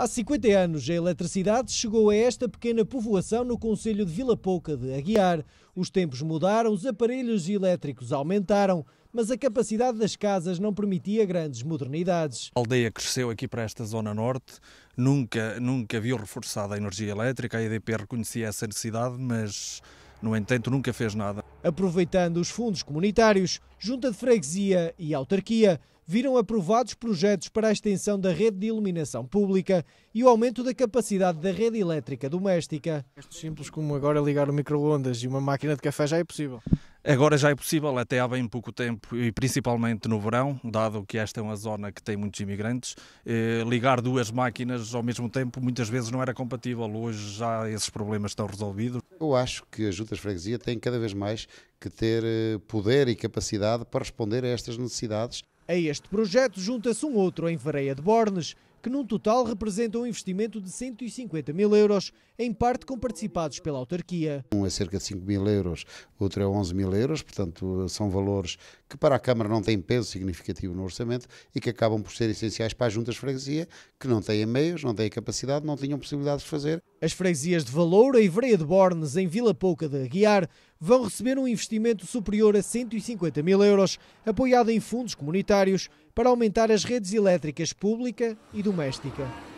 Há 50 anos, a eletricidade chegou a esta pequena povoação no Conselho de Vila Pouca de Aguiar. Os tempos mudaram, os aparelhos elétricos aumentaram, mas a capacidade das casas não permitia grandes modernidades. A aldeia cresceu aqui para esta zona norte, nunca, nunca viu reforçada a energia elétrica, a EDP reconhecia essa necessidade, mas no entanto, nunca fez nada. Aproveitando os fundos comunitários, junta de freguesia e autarquia, viram aprovados projetos para a extensão da rede de iluminação pública e o aumento da capacidade da rede elétrica doméstica. Simples como agora ligar o micro-ondas e uma máquina de café já é possível. Agora já é possível, até há bem pouco tempo, e principalmente no verão, dado que esta é uma zona que tem muitos imigrantes, eh, ligar duas máquinas ao mesmo tempo muitas vezes não era compatível. Hoje já esses problemas estão resolvidos. Eu acho que as juntas de freguesia têm cada vez mais que ter eh, poder e capacidade para responder a estas necessidades a este projeto junta-se um outro em Vareia de Bornes, que num total representam um investimento de 150 mil euros, em parte comparticipados pela autarquia. Um é cerca de 5 mil euros, outro é 11 mil euros, portanto são valores que para a Câmara não têm peso significativo no orçamento e que acabam por ser essenciais para as juntas de freguesia, que não têm meios, não têm capacidade, não tinham possibilidade de fazer. As freguesias de Valoura e Vereia de Bornes, em Vila Pouca de Aguiar, vão receber um investimento superior a 150 mil euros, apoiado em fundos comunitários, para aumentar as redes elétricas pública e doméstica.